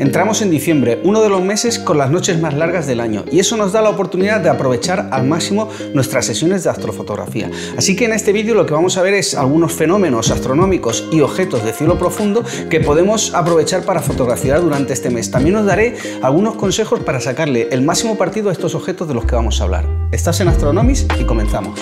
Entramos en diciembre, uno de los meses con las noches más largas del año, y eso nos da la oportunidad de aprovechar al máximo nuestras sesiones de astrofotografía. Así que en este vídeo lo que vamos a ver es algunos fenómenos astronómicos y objetos de cielo profundo que podemos aprovechar para fotografiar durante este mes. También os daré algunos consejos para sacarle el máximo partido a estos objetos de los que vamos a hablar. Estás en Astronomis y comenzamos.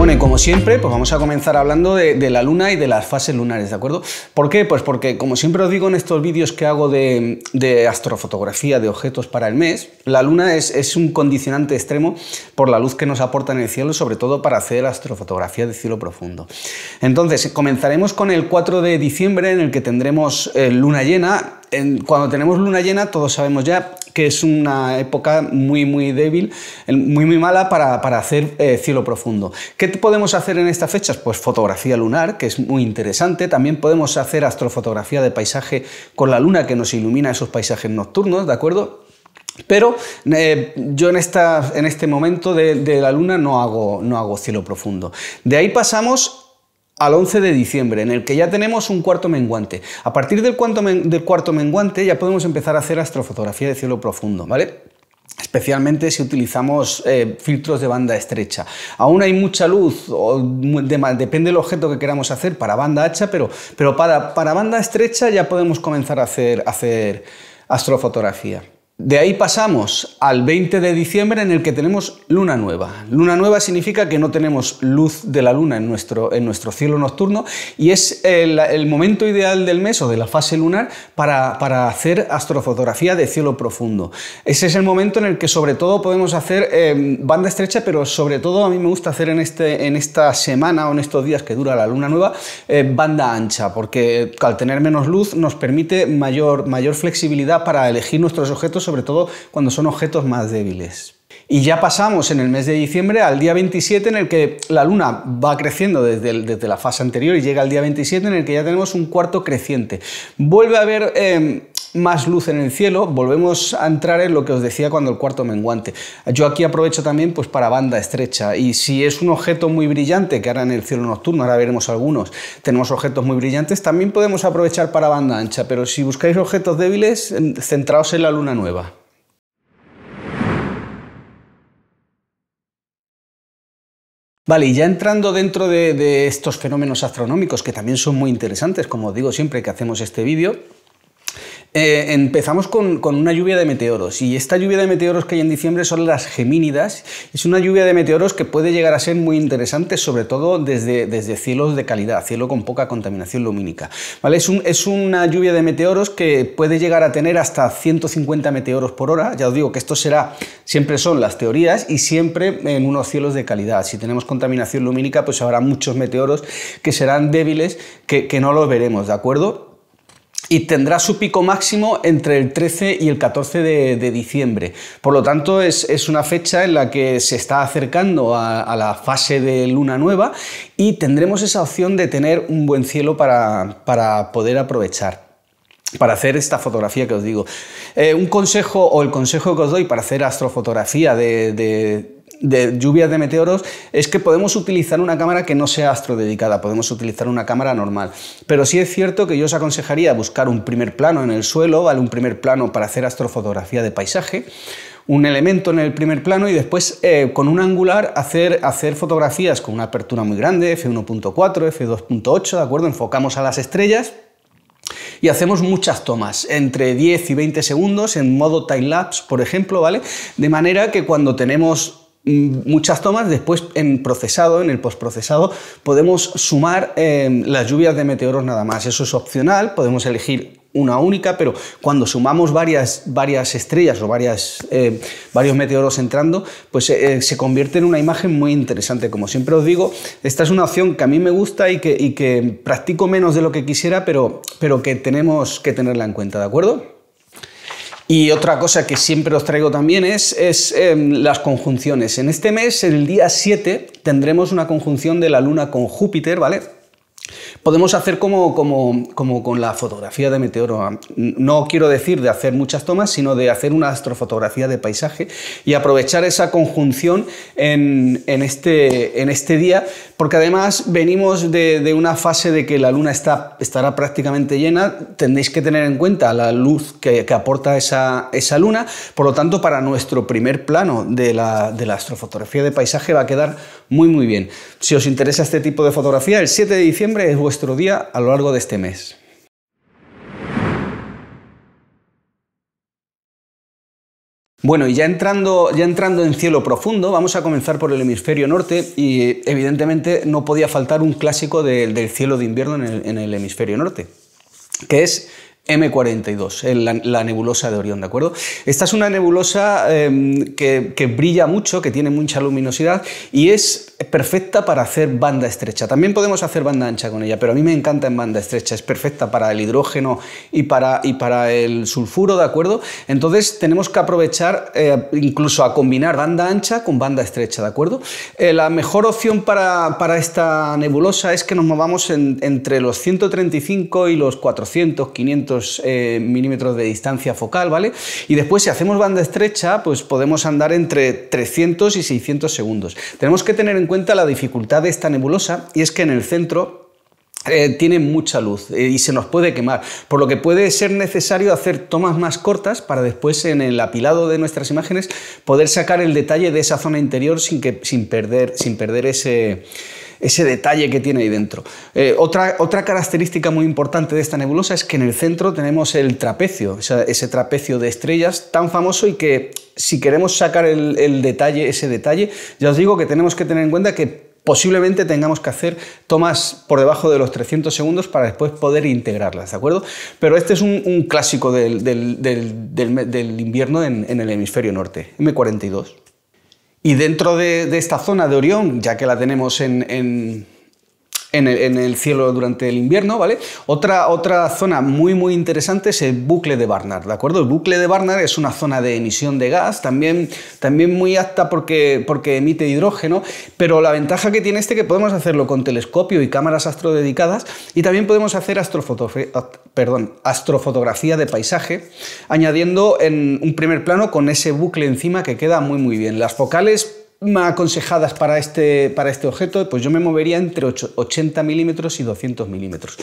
Bueno, y como siempre, pues vamos a comenzar hablando de, la luna y de las fases lunares, ¿de acuerdo? ¿Por qué? Pues porque, como siempre os digo en estos vídeos que hago de, astrofotografía de objetos para el mes, la luna es, un condicionante extremo por la luz que nos aporta en el cielo, sobre todo para hacer astrofotografía de cielo profundo. Entonces, comenzaremos con el 4 de diciembre, en el que tendremos eh, luna llena. cuando tenemos luna llena, todos sabemos ya que es una época muy, muy débil, muy, muy mala para, hacer eh, cielo profundo. ¿Qué podemos hacer en estas fechas? Pues fotografía lunar, que es muy interesante. También podemos hacer astrofotografía de paisaje con la luna que nos ilumina esos paisajes nocturnos, ¿de acuerdo? Pero eh, yo en, esta, en este momento de, de, la luna no hago, no hago cielo profundo. De ahí pasamos al 11 de diciembre, en el que ya tenemos un cuarto menguante. A partir del cuarto, menguante ya podemos empezar a hacer astrofotografía de cielo profundo, ¿vale? especialmente si utilizamos eh, filtros de banda estrecha. Aún hay mucha luz, depende del objeto que queramos hacer para banda hacha, pero, pero para, para, banda estrecha ya podemos comenzar a hacer, hacer astrofotografía. De ahí pasamos al 20 de diciembre en el que tenemos luna nueva. Luna nueva significa que no tenemos luz de la luna en nuestro, en nuestro cielo nocturno y es el, momento ideal del mes o de la fase lunar para, hacer astrofotografía de cielo profundo. Ese es el momento en el que sobre todo podemos hacer eh, banda estrecha, pero sobre todo a mí me gusta hacer en, este, en esta semana o en estos días que dura la luna nueva eh, banda ancha, porque al tener menos luz nos permite mayor, mayor flexibilidad para elegir nuestros objetos sobre todo cuando son objetos más débiles. Y ya pasamos en el mes de diciembre al día 27 en el que la luna va creciendo desde, la fase anterior y llega al día 27 en el que ya tenemos un cuarto creciente. Vuelve a haber eh, más luz en el cielo, volvemos a entrar en lo que os decía cuando el cuarto menguante. Yo aquí aprovecho también pues, para banda estrecha y si es un objeto muy brillante, que ahora en el cielo nocturno, ahora veremos algunos, tenemos objetos muy brillantes, también podemos aprovechar para banda ancha, pero si buscáis objetos débiles, centraos en la luna nueva. Vale, y ya entrando dentro de, estos fenómenos astronómicos, que también son muy interesantes, como digo siempre que hacemos este vídeo, eh, empezamos con, una lluvia de meteoros y esta lluvia de meteoros que hay en diciembre son las gemínidas. Es una lluvia de meteoros que puede llegar a ser muy interesante, sobre todo desde, desde cielos de calidad, cielo con poca contaminación lumínica. ¿vale? Es, una lluvia de meteoros que puede llegar a tener hasta 150 meteoros por hora. Ya os digo que esto será, siempre son las teorías y siempre en unos cielos de calidad. Si tenemos contaminación lumínica, pues habrá muchos meteoros que serán débiles, que, que no los veremos, ¿de acuerdo? y tendrá su pico máximo entre el 13 y el 14 de, diciembre. Por lo tanto, es, una fecha en la que se está acercando a, la fase de luna nueva y tendremos esa opción de tener un buen cielo para, poder aprovechar para hacer esta fotografía que os digo. Eh, un consejo o el consejo que os doy para hacer astrofotografía de de lluvias de meteoros es que podemos utilizar una cámara que no sea astro dedicada, podemos utilizar una cámara normal. Pero sí es cierto que yo os aconsejaría buscar un primer plano en el suelo, ¿vale? Un primer plano para hacer astrofotografía de paisaje, un elemento en el primer plano y después eh, con un angular hacer, hacer fotografías con una apertura muy grande, f1.4, f2.8, ¿de acuerdo? Enfocamos a las estrellas y hacemos muchas tomas, entre 10 y 20 segundos en modo time lapse, por ejemplo, ¿vale? De manera que cuando tenemos Mm, muchas tomas, después en procesado, en el postprocesado, podemos sumar em, las lluvias de meteoros nada más. Eso es opcional, podemos elegir una única, pero cuando sumamos varias, varias estrellas o varias, em, varios meteoros entrando, pues eh, eh, se convierte en una imagen muy interesante. Como siempre os digo, esta es una opción que a mí me gusta y que, y que practico menos de lo que quisiera, pero, pero que tenemos que tenerla en cuenta, ¿de acuerdo? Y otra cosa que siempre os traigo también es, em, las conjunciones. En este mes, el día 7, tendremos una conjunción de la Luna con Júpiter, ¿vale? Podemos hacer como, con la fotografía de meteoro. No quiero decir de hacer muchas tomas, sino de hacer una astrofotografía de paisaje y aprovechar esa conjunción en, este, este, día, porque además venimos de, una fase de que la luna estará prácticamente llena. Tendréis que tener en cuenta la luz que, aporta esa, luna. Por lo tanto, para nuestro primer plano de la, de la astrofotografía de paisaje va a quedar muy, muy bien. Si os interesa este tipo de fotografía, el 7 de diciembre es vuestro día a lo largo de este mes. Bueno, y ya entrando, ya entrando en cielo profundo, vamos a comenzar por el hemisferio norte y evidentemente no podía faltar un clásico del cielo de invierno en en el hemisferio norte, que es M42, eh, la, la, nebulosa de Orión, ¿de acuerdo? Esta es una nebulosa em, que, brilla mucho, que tiene mucha luminosidad y es perfecta para hacer banda estrecha. También podemos hacer banda ancha con ella, pero a mí me encanta en banda estrecha, es perfecta para el hidrógeno y para, el sulfuro, ¿de acuerdo? Entonces tenemos que aprovechar eh, incluso a combinar banda ancha con banda estrecha, ¿de acuerdo? Eh, la mejor opción para, esta nebulosa es que nos movamos entre los 135 y los 400, 500, eh, milímetros de distancia focal, ¿vale? Y después, si hacemos banda estrecha, pues podemos andar entre 300 y 600 segundos. Tenemos que tener en cuenta la dificultad de esta nebulosa y es que en el centro eh, tiene mucha luz eh, y se nos puede quemar, por lo que puede ser necesario hacer tomas más cortas para después en el apilado de nuestras imágenes poder sacar el detalle de esa zona interior sin, que, sin, perder, sin perder ese ese detalle que tiene ahí dentro. Eh, otra, otra característica muy importante de esta nebulosa es que en el centro tenemos el trapecio, ese trapecio de estrellas tan famoso y que si queremos sacar el, el, detalle, ese detalle, ya os digo que tenemos que tener en cuenta que posiblemente tengamos que hacer tomas por debajo de los 300 segundos para después poder integrarlas, ¿de acuerdo? Pero este es un, clásico del, invierno en, el hemisferio norte, M42. Y dentro de, esta zona de Orión, ya que la tenemos en en el, cielo durante el invierno, ¿vale? Otra, otra zona muy, muy interesante es el bucle de Barnard, ¿de acuerdo? El bucle de Barnard es una zona de emisión de gas, también, también muy apta porque, porque emite hidrógeno, pero la ventaja que tiene este es que podemos hacerlo con telescopio y cámaras astrodedicadas y también podemos hacer ah, astrofotografía de paisaje, añadiendo en un primer plano con ese bucle encima que queda muy, muy bien. Las focales más aconsejadas para este, para este objeto, pues yo me movería entre 80 milímetros y 200 milímetros.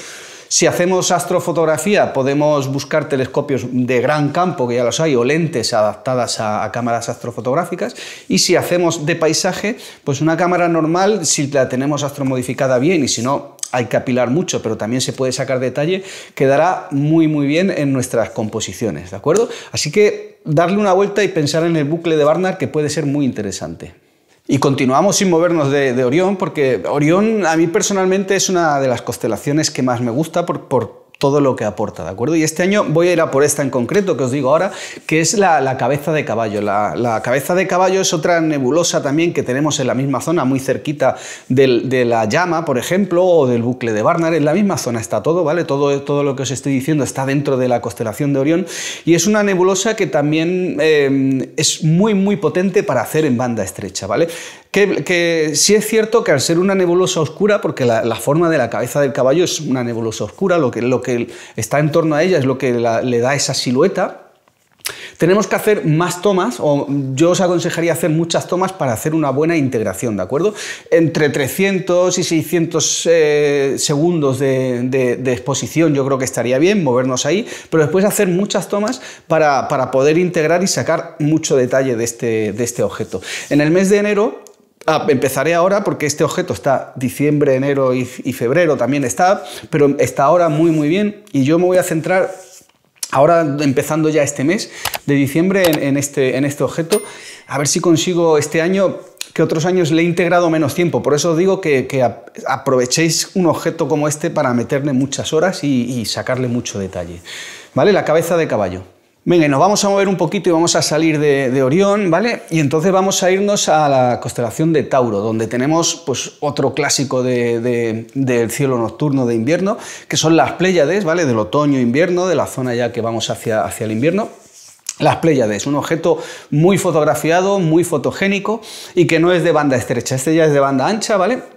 Si hacemos astrofotografía, podemos buscar telescopios de gran campo, que ya los hay, o lentes adaptadas a, a, cámaras astrofotográficas. Y si hacemos de paisaje, pues una cámara normal, si la tenemos astromodificada bien y si no, hay que apilar mucho, pero también se puede sacar detalle, quedará muy, muy bien en nuestras composiciones, ¿de acuerdo? Así que darle una vuelta y pensar en el bucle de Barnard, que puede ser muy interesante. Y continuamos sin movernos de, Orión, porque Orión a mí personalmente es una de las constelaciones que más me gusta por, por todo lo que aporta, ¿de acuerdo? Y este año voy a ir a por esta en concreto que os digo ahora, que es la, cabeza de caballo. La, cabeza de caballo es otra nebulosa también que tenemos en la misma zona, muy cerquita de la llama, por ejemplo, o del bucle de Barnard. En la misma zona está todo, ¿vale? Todo, todo lo que os estoy diciendo está dentro de la constelación de Orión y es una nebulosa que también eh, es muy, muy potente para hacer en banda estrecha, ¿vale? Que, sí es cierto que al ser una nebulosa oscura, porque la, forma de la cabeza del caballo es una nebulosa oscura, lo que, lo que está en torno a ella es lo que le da esa silueta, tenemos que hacer más tomas, o yo os aconsejaría hacer muchas tomas para hacer una buena integración, ¿de acuerdo? Entre 300 y 600 eh, segundos de, exposición yo creo que estaría bien, movernos ahí, pero después hacer muchas tomas para, poder integrar y sacar mucho detalle de este, de este objeto. En el mes de enero Ah, empezaré ahora porque este objeto está diciembre, enero y, febrero también está, pero está ahora muy muy bien y yo me voy a centrar ahora empezando ya este mes de diciembre en, este, en este objeto, a ver si consigo este año que otros años le he integrado menos tiempo. Por eso os digo que, aprovechéis un objeto como este para meterle muchas horas y sacarle mucho detalle. ¿Vale? La cabeza de caballo. Venga, nos vamos a mover un poquito y vamos a salir de, Orión, ¿vale? Y entonces vamos a irnos a la constelación de Tauro, donde tenemos pues, otro clásico del cielo nocturno de invierno, que son las Pléyades, ¿vale? Del otoño-invierno, de la zona ya que vamos hacia, hacia el invierno. Las Pléyades, un objeto muy fotografiado, muy fotogénico y que no es de banda estrecha, este ya es de banda ancha, ¿vale?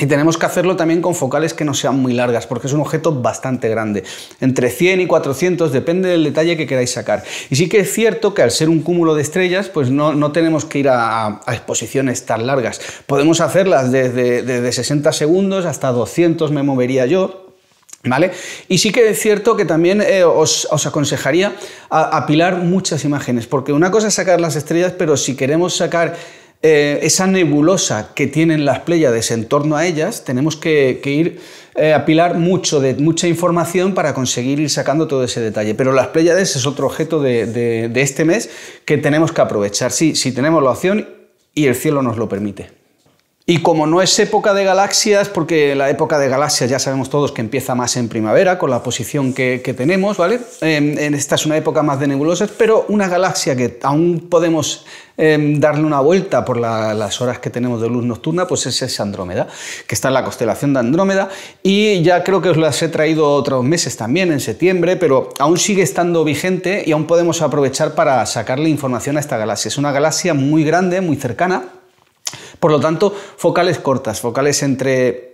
Y tenemos que hacerlo también con focales que no sean muy largas, porque es un objeto bastante grande. Entre 100 y 400, depende del detalle que queráis sacar. Y sí que es cierto que al ser un cúmulo de estrellas, pues no, tenemos que ir a, exposiciones tan largas. Podemos hacerlas desde, 60 segundos hasta 200, me movería yo. ¿Vale? Y sí que es cierto que también eh, os, os, aconsejaría apilar muchas imágenes, porque una cosa es sacar las estrellas, pero si queremos sacar eh, esa nebulosa que tienen las Pléyades en torno a ellas, tenemos que, ir a eh, apilar mucho de mucha información para conseguir ir sacando todo ese detalle. Pero las Pléyades es otro objeto de, este mes que tenemos que aprovechar. si tenemos la opción y el cielo nos lo permite. Y como no es época de galaxias, porque la época de galaxias ya sabemos todos que empieza más en primavera, con la posición que, tenemos, ¿vale? Em, en esta es una época más de nebulosas, pero una galaxia que aún podemos em, darle una vuelta por las horas que tenemos de luz nocturna, pues esa es Andrómeda, que está en la constelación de Andrómeda, y ya creo que os las he traído otros meses también, en septiembre, pero aún sigue estando vigente y aún podemos aprovechar para sacarle información a esta galaxia. Es una galaxia muy grande, muy cercana por lo tanto, focales cortas, focales entre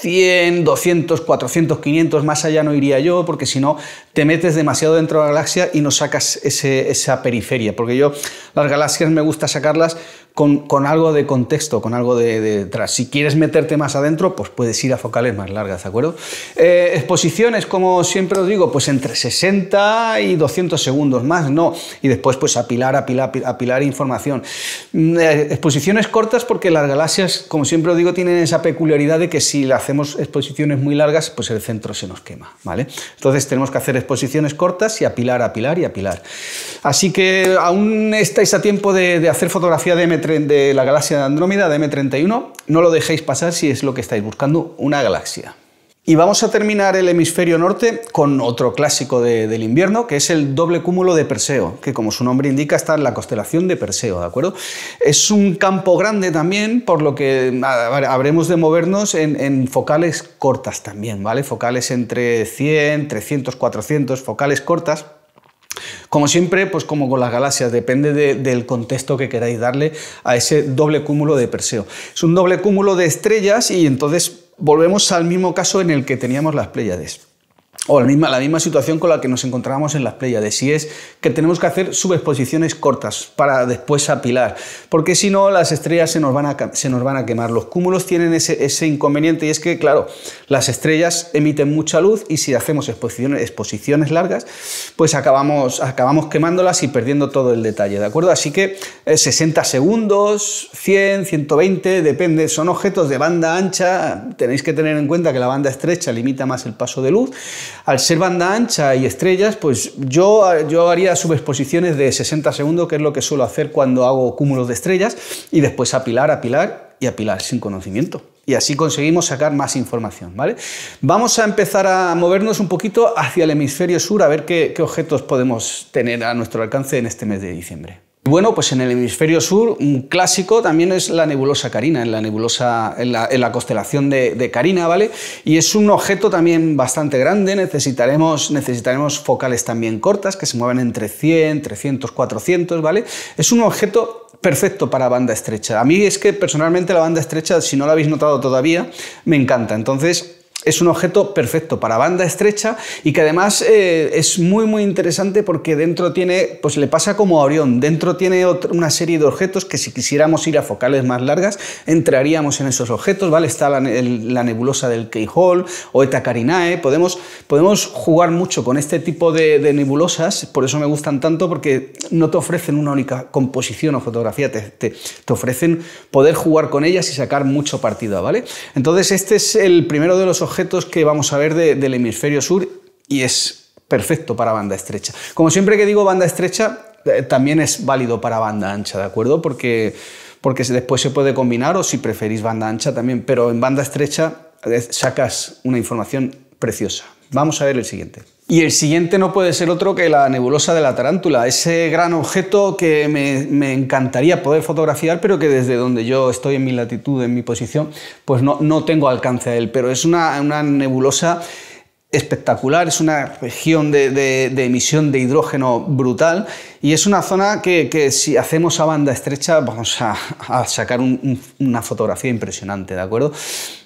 100, 200, 400, 500, más allá no iría yo, porque si no te metes demasiado dentro de la galaxia y no sacas esa periferia. Porque yo las galaxias me gusta sacarlas con, algo de contexto, con algo de, detrás. Si quieres meterte más adentro, pues puedes ir a focales más largas, ¿de acuerdo? Eh, exposiciones, como siempre os digo, pues entre 60 y 200 segundos más, no. Y después, pues apilar, apilar, apilar información. Mm, eh, exposiciones cortas, porque las galaxias, como siempre os digo, tienen esa peculiaridad de que si la hacemos exposiciones muy largas, pues el centro se nos quema, ¿vale? Entonces tenemos que hacer exposiciones cortas y apilar, apilar y apilar. Así que aún estáis a tiempo de, hacer fotografía de, de la galaxia de Andrómeda, de M31. No lo dejéis pasar si es lo que estáis buscando, una galaxia. Y vamos a terminar el hemisferio norte con otro clásico del invierno, que es el doble cúmulo de Perseo, que como su nombre indica está en la constelación de Perseo, ¿de acuerdo? Es un campo grande también, por lo que habremos de movernos en, focales cortas también, ¿vale? Focales entre 100, 300, 400, focales cortas. Como siempre, pues como con las galaxias, depende del contexto que queráis darle a ese doble cúmulo de Perseo. Es un doble cúmulo de estrellas y entonces volvemos al mismo caso en el que teníamos las Pléyades o la misma, la misma situación con la que nos encontrábamos en las de si es que tenemos que hacer subexposiciones cortas para después apilar, porque si no las estrellas se nos van a, se nos van a quemar. Los cúmulos tienen ese, inconveniente y es que, claro, las estrellas emiten mucha luz y si hacemos exposiciones, largas, pues acabamos, acabamos quemándolas y perdiendo todo el detalle, ¿de acuerdo? Así que 60 eh, segundos, 100, 120, depende, son objetos de banda ancha, tenéis que tener en cuenta que la banda estrecha limita más el paso de luz, al ser banda ancha y estrellas, pues yo, yo haría subexposiciones de 60 segundos, que es lo que suelo hacer cuando hago cúmulos de estrellas, y después apilar, apilar y apilar sin conocimiento. Y así conseguimos sacar más información, ¿vale? Vamos a empezar a movernos un poquito hacia el hemisferio sur a ver qué objetos podemos tener a nuestro alcance en este mes de diciembre. Bueno, pues en el hemisferio sur, un clásico también es la nebulosa Carina, en la nebulosa, en la, constelación de, Carina, ¿vale? Y es un objeto también bastante grande, necesitaremos, necesitaremos focales también cortas, que se muevan entre 100, 300, 400, ¿vale? Es un objeto perfecto para banda estrecha. A mí es que personalmente la banda estrecha, si no la habéis notado todavía, me encanta. Entonces, es un objeto perfecto para banda estrecha y que además eh, es muy muy interesante porque dentro tiene, pues le pasa como a Orión, dentro tiene una serie de objetos que si quisiéramos ir a focales más largas entraríamos en esos objetos, ¿vale? Está la, nebulosa del Keyhole o Eta Carinae, podemos, podemos jugar mucho con este tipo de, nebulosas, por eso me gustan tanto porque no te ofrecen una única composición o fotografía, te, te, ofrecen poder jugar con ellas y sacar mucho partido, ¿vale? Entonces este es el primero de los objetos objetos que vamos a ver del hemisferio sur y es perfecto para banda estrecha. Como siempre que digo banda estrecha, eh, también es válido para banda ancha, ¿de acuerdo? Porque, porque después se puede combinar o si preferís banda ancha también, pero en banda estrecha eh, sacas una información preciosa. Vamos a ver el siguiente. Y el siguiente no puede ser otro que la nebulosa de la tarántula, ese gran objeto que me, encantaría poder fotografiar, pero que desde donde yo estoy en mi latitud, en mi posición, pues no, tengo alcance a él. Pero es una, nebulosa espectacular, es una región de, emisión de hidrógeno brutal y es una zona que, si hacemos a banda estrecha vamos a, sacar una fotografía impresionante, ¿de acuerdo?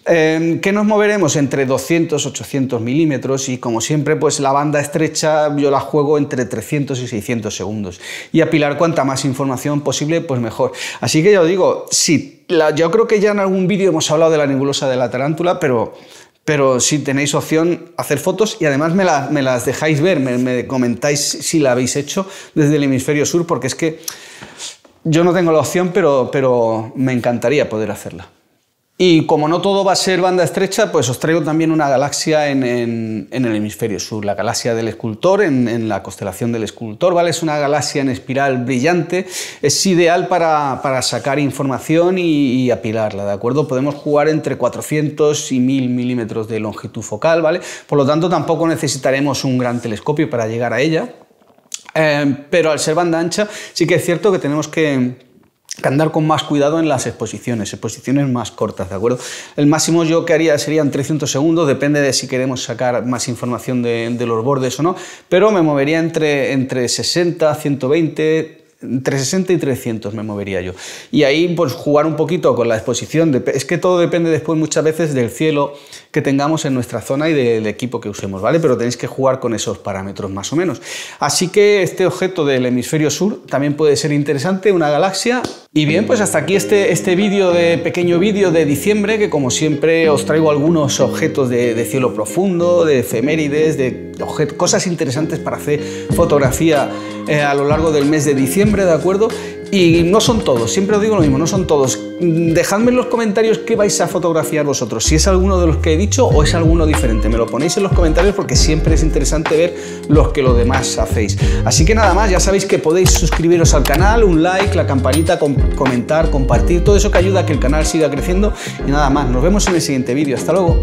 Em, que nos moveremos entre 200, 800 milímetros y como siempre pues la banda estrecha yo la juego entre 300 y 600 segundos y apilar cuanta más información posible pues mejor. Así que ya os digo, si yo creo que ya en algún vídeo hemos hablado de la nebulosa de la tarántula, pero pero si tenéis opción, hacer fotos y además me, las dejáis ver, me, me, comentáis si la habéis hecho desde el hemisferio sur, porque es que yo no tengo la opción, pero, pero me encantaría poder hacerla. Y como no todo va a ser banda estrecha, pues os traigo también una galaxia en, el hemisferio sur, la galaxia del escultor, en, la constelación del escultor, ¿vale? Es una galaxia en espiral brillante, es ideal para, sacar información y, apilarla, ¿de acuerdo? Podemos jugar entre 400 y 1000 milímetros de longitud focal, ¿vale? Por lo tanto, tampoco necesitaremos un gran telescopio para llegar a ella, eh, pero al ser banda ancha, sí que es cierto que tenemos que que andar con más cuidado en las exposiciones, exposiciones más cortas, ¿de acuerdo? El máximo yo que haría serían 300 segundos, depende de si queremos sacar más información de, los bordes o no, pero me movería entre, entre 60, 120, entre 60 y 300 me movería yo. Y ahí pues jugar un poquito con la exposición. es que todo depende después muchas veces del cielo que tengamos en nuestra zona y del equipo que usemos, ¿vale? Pero tenéis que jugar con esos parámetros más o menos. Así que este objeto del hemisferio sur también puede ser interesante, una galaxia y bien, pues hasta aquí este, este vídeo de pequeño vídeo de diciembre, que como siempre os traigo algunos objetos de, cielo profundo, de efemérides, de cosas interesantes para hacer fotografía eh, a lo largo del mes de diciembre, ¿de acuerdo? Y no son todos, siempre os digo lo mismo, no son todos. Dejadme en los comentarios qué vais a fotografiar vosotros, si es alguno de los que he dicho o es alguno diferente. Me lo ponéis en los comentarios porque siempre es interesante ver los que lo demás hacéis. Así que nada más, ya sabéis que podéis suscribiros al canal, un like, la campanita, comentar, compartir, todo eso que ayuda a que el canal siga creciendo. Y nada más, nos vemos en el siguiente vídeo. Hasta luego.